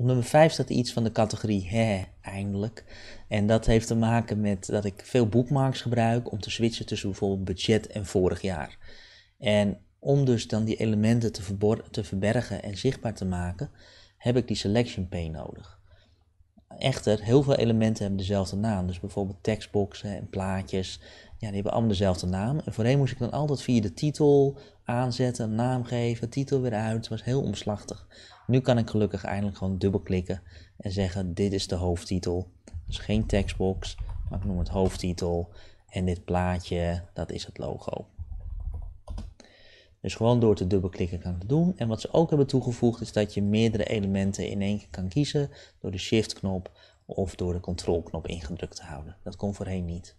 Op nummer 5 staat iets van de categorie hè, eindelijk. En dat heeft te maken met dat ik veel bookmarks gebruik om te switchen tussen bijvoorbeeld budget en vorig jaar. En om dus dan die elementen te, verbergen en zichtbaar te maken, heb ik die selection pane nodig. Echter, heel veel elementen hebben dezelfde naam. Dus bijvoorbeeld tekstboxen en plaatjes, ja, die hebben allemaal dezelfde naam. En voorheen moest ik dan altijd via de titel aanzetten, naam geven, titel weer uit. Het was heel omslachtig. Nu kan ik gelukkig eindelijk gewoon dubbelklikken en zeggen: Dit is de hoofdtitel. Dus geen tekstbox, maar ik noem het hoofdtitel. En dit plaatje, dat is het logo. Dus gewoon door te dubbelklikken kan ik het doen. En wat ze ook hebben toegevoegd is dat je meerdere elementen in één keer kan kiezen door de shift-knop of door de control-knop ingedrukt te houden. Dat kon voorheen niet.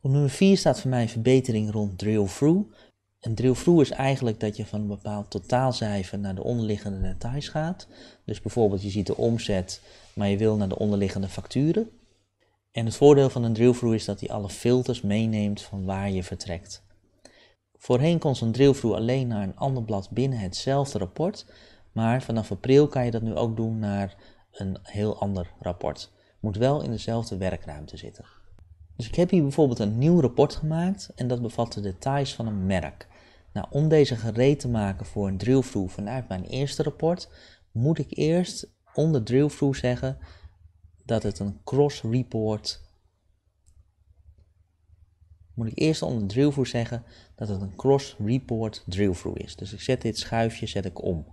Op nummer 4 staat voor mij verbetering rond drill through. Een drill is eigenlijk dat je van een bepaald totaalcijfer naar de onderliggende details gaat. Dus bijvoorbeeld je ziet de omzet, maar je wil naar de onderliggende facturen. En het voordeel van een drill is dat hij alle filters meeneemt van waar je vertrekt. Voorheen kon zo'n drill alleen naar een ander blad binnen hetzelfde rapport, maar vanaf april kan je dat nu ook doen naar een heel ander rapport. Moet wel in dezelfde werkruimte zitten. Dus ik heb hier bijvoorbeeld een nieuw rapport gemaakt en dat bevat de details van een merk. Nou, om deze gereed te maken voor een drillthrough vanuit mijn eerste rapport, moet ik eerst onder drillthrough zeggen dat het een cross report moet ik eerst onder drillthrough zeggen dat het een cross report drillthrough is. Dus ik zet dit schuifje zet ik om.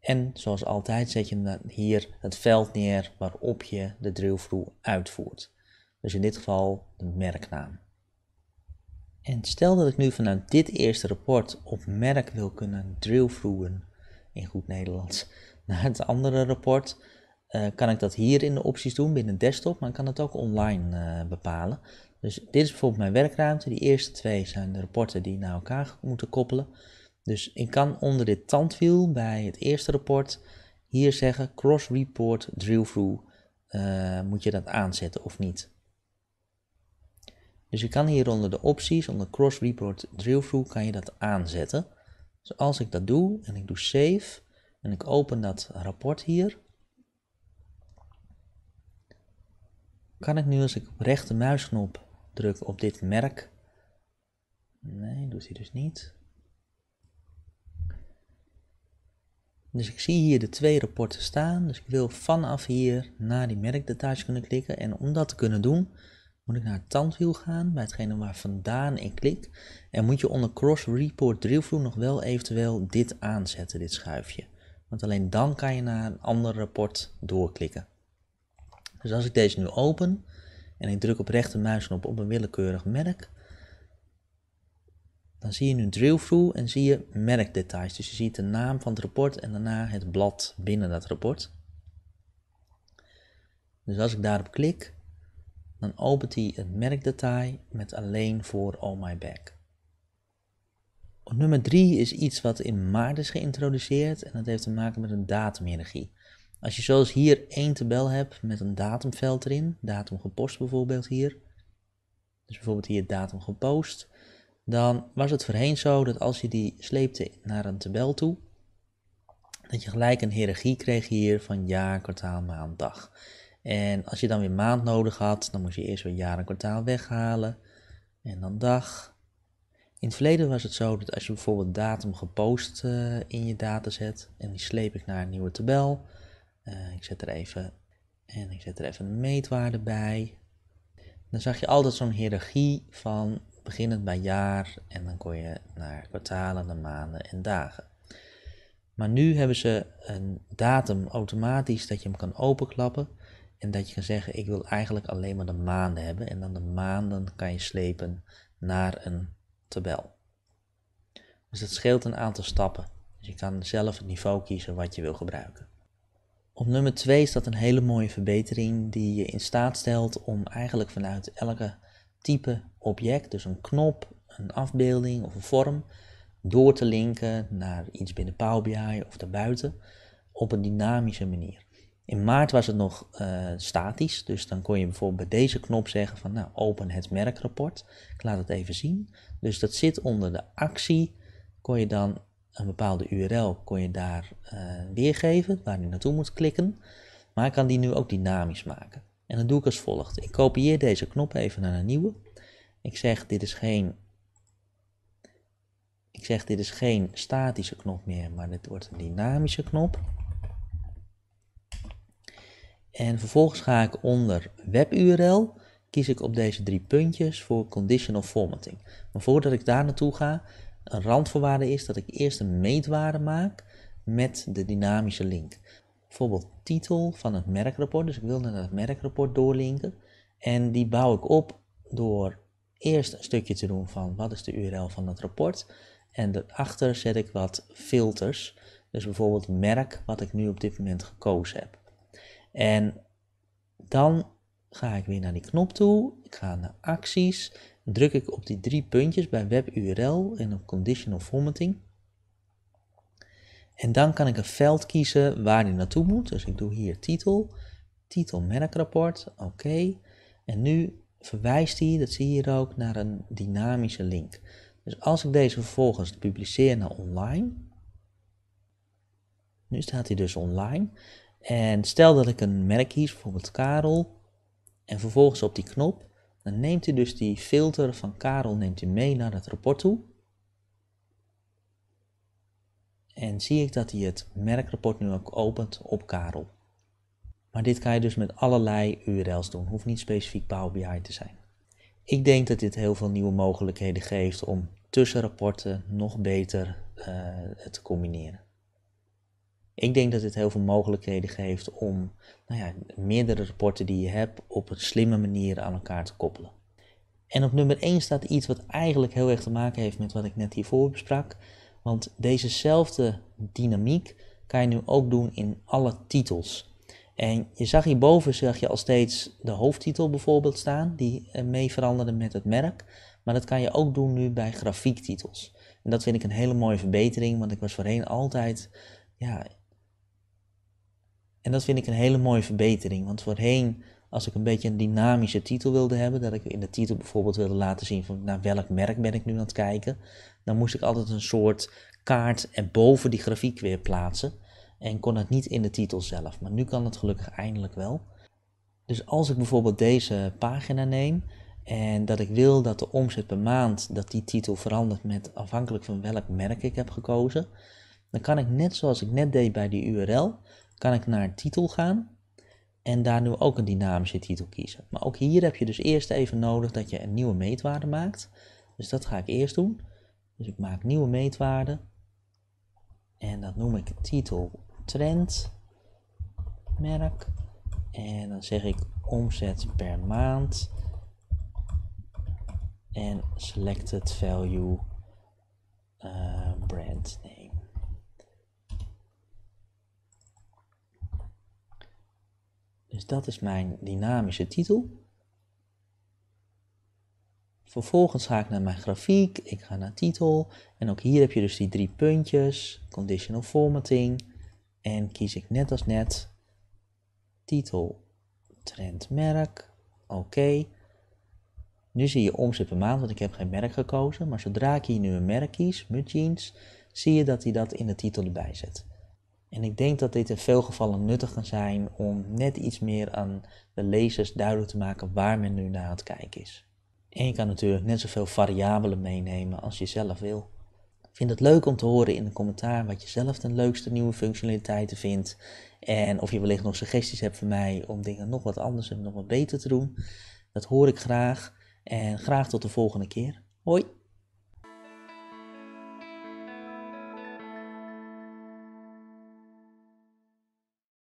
En zoals altijd zet je hier het veld neer waarop je de drillthrough uitvoert. Dus in dit geval de merknaam. En stel dat ik nu vanuit dit eerste rapport op merk wil kunnen drillvloeien, in goed Nederlands, naar het andere rapport, eh, kan ik dat hier in de opties doen binnen desktop, maar ik kan het ook online eh, bepalen. Dus dit is bijvoorbeeld mijn werkruimte. Die eerste twee zijn de rapporten die naar elkaar moeten koppelen. Dus ik kan onder dit tandwiel bij het eerste rapport hier zeggen cross report drill through. Eh, moet je dat aanzetten of niet? Dus je kan hier onder de opties, onder Cross Report Drill-Through, kan je dat aanzetten. Dus als ik dat doe en ik doe Save en ik open dat rapport hier, kan ik nu als ik op muisknop druk op dit merk, nee, doet hij dus niet. Dus ik zie hier de twee rapporten staan, dus ik wil vanaf hier naar die merkdetails kunnen klikken en om dat te kunnen doen moet ik naar het tandwiel gaan, bij hetgene waar vandaan in klik. En moet je onder Cross Report Drillvloer nog wel eventueel dit aanzetten, dit schuifje. Want alleen dan kan je naar een ander rapport doorklikken. Dus als ik deze nu open en ik druk op rechter muisknop op een willekeurig merk, dan zie je nu drillthrough en zie je merkdetails. Dus je ziet de naam van het rapport en daarna het blad binnen dat rapport. Dus als ik daarop klik, dan opent hij het merkdetail met alleen voor All My Back. nummer 3 is iets wat in maart is geïntroduceerd en dat heeft te maken met een datumherigie. Als je zoals hier één tabel hebt met een datumveld erin, datum gepost bijvoorbeeld hier, dus bijvoorbeeld hier datum gepost, dan was het voorheen zo dat als je die sleepte naar een tabel toe, dat je gelijk een hiërarchie kreeg hier van jaar, kwartaal, maand, dag. En als je dan weer maand nodig had, dan moest je eerst weer jaar en kwartaal weghalen. En dan dag. In het verleden was het zo dat als je bijvoorbeeld datum gepost eh, in je dataset en die sleep ik naar een nieuwe tabel. Eh, ik zet er even en ik zet er even een meetwaarde bij. Dan zag je altijd zo'n hiërarchie van beginnend bij jaar en dan kon je naar kwartalen, naar maanden en dagen. Maar nu hebben ze een datum automatisch dat je hem kan openklappen. En dat je kan zeggen, ik wil eigenlijk alleen maar de maanden hebben. En dan de maanden kan je slepen naar een tabel. Dus dat scheelt een aantal stappen. Dus je kan zelf het niveau kiezen wat je wil gebruiken. Op nummer 2 is dat een hele mooie verbetering die je in staat stelt om eigenlijk vanuit elke type object, dus een knop, een afbeelding of een vorm, door te linken naar iets binnen Power BI of daarbuiten op een dynamische manier. In maart was het nog eh, statisch, dus dan kon je bijvoorbeeld bij deze knop zeggen van nou open het merkrapport. Ik laat het even zien. Dus dat zit onder de actie. Kon je dan een bepaalde URL kon je daar eh, weergeven waar je naartoe moet klikken. Maar ik kan die nu ook dynamisch maken. En dat doe ik als volgt. Ik kopieer deze knop even naar een nieuwe. Ik zeg dit is geen ik zeg dit is geen statische knop meer, maar dit wordt een dynamische knop. En vervolgens ga ik onder web-URL, kies ik op deze drie puntjes voor conditional formatting. Maar voordat ik daar naartoe ga, een randvoorwaarde is dat ik eerst een meetwaarde maak met de dynamische link. Bijvoorbeeld titel van het merkrapport, dus ik wil naar het merkrapport doorlinken. En die bouw ik op door eerst een stukje te doen van wat is de URL van het rapport. En daarachter zet ik wat filters, dus bijvoorbeeld merk wat ik nu op dit moment gekozen heb. En dan ga ik weer naar die knop toe. Ik ga naar acties. Druk ik op die drie puntjes bij web URL en op conditional formatting. En dan kan ik een veld kiezen waar die naartoe moet. Dus ik doe hier titel, titel merkrapport, oké. En nu verwijst hij, dat zie je hier ook, naar een dynamische link. Dus als ik deze vervolgens publiceer naar online, nu staat hij dus online. En stel dat ik een merk kies, bijvoorbeeld Karel, en vervolgens op die knop, dan neemt hij dus die filter van Karel neemt hij mee naar het rapport toe. En zie ik dat hij het merkrapport nu ook opent op Karel. Maar dit kan je dus met allerlei URL's doen, hoeft niet specifiek Power BI te zijn. Ik denk dat dit heel veel nieuwe mogelijkheden geeft om tussen rapporten nog beter eh, te combineren. Ik denk dat dit heel veel mogelijkheden geeft om nou ja, meerdere rapporten die je hebt op een slimme manier aan elkaar te koppelen. En op nummer 1 staat iets wat eigenlijk heel erg te maken heeft met wat ik net hiervoor besprak. Want dezezelfde dynamiek kan je nu ook doen in alle titels. En je zag hierboven zag je al steeds de hoofdtitel bijvoorbeeld staan, die eh, mee veranderde met het merk. Maar dat kan je ook doen nu bij grafiektitels. En dat vind ik een hele mooie verbetering, want ik was voorheen altijd ja, en dat vind ik een hele mooie verbetering. Want voorheen, als ik een beetje een dynamische titel wilde hebben, dat ik in de titel bijvoorbeeld wilde laten zien van naar nou, welk merk ben ik nu aan het kijken, dan moest ik altijd een soort kaart erboven die grafiek weer plaatsen. En kon het niet in de titel zelf. Maar nu kan het gelukkig eindelijk wel. Dus als ik bijvoorbeeld deze pagina neem en dat ik wil dat de omzet per maand, dat die titel verandert met afhankelijk van welk merk ik heb gekozen, dan kan ik net zoals ik net deed bij die URL, kan ik naar titel gaan en daar nu ook een dynamische titel kiezen. Maar ook hier heb je dus eerst even nodig dat je een nieuwe meetwaarde maakt. Dus dat ga ik eerst doen. Dus ik maak nieuwe meetwaarde en dat noem ik titel trend merk en dan zeg ik omzet per maand en selected value dat is mijn dynamische titel. Vervolgens ga ik naar mijn grafiek, ik ga naar titel en ook hier heb je dus die drie puntjes, conditional formatting en kies ik net als net titel, trendmerk, oké. Nu zie je omzet per maand, want ik heb geen merk gekozen, maar zodra ik hier nu een merk kies, Mudjeans, zie je dat hij dat in de titel erbij zet. En ik denk dat dit in veel gevallen nuttig kan zijn om net iets meer aan de lezers duidelijk te maken waar men nu naar aan het kijken is. En je kan natuurlijk net zoveel variabelen meenemen als je zelf wil. vind het leuk om te horen in de commentaar wat je zelf de leukste nieuwe functionaliteiten vindt. En of je wellicht nog suggesties hebt voor mij om dingen nog wat anders en nog wat beter te doen. Dat hoor ik graag. En graag tot de volgende keer. Hoi!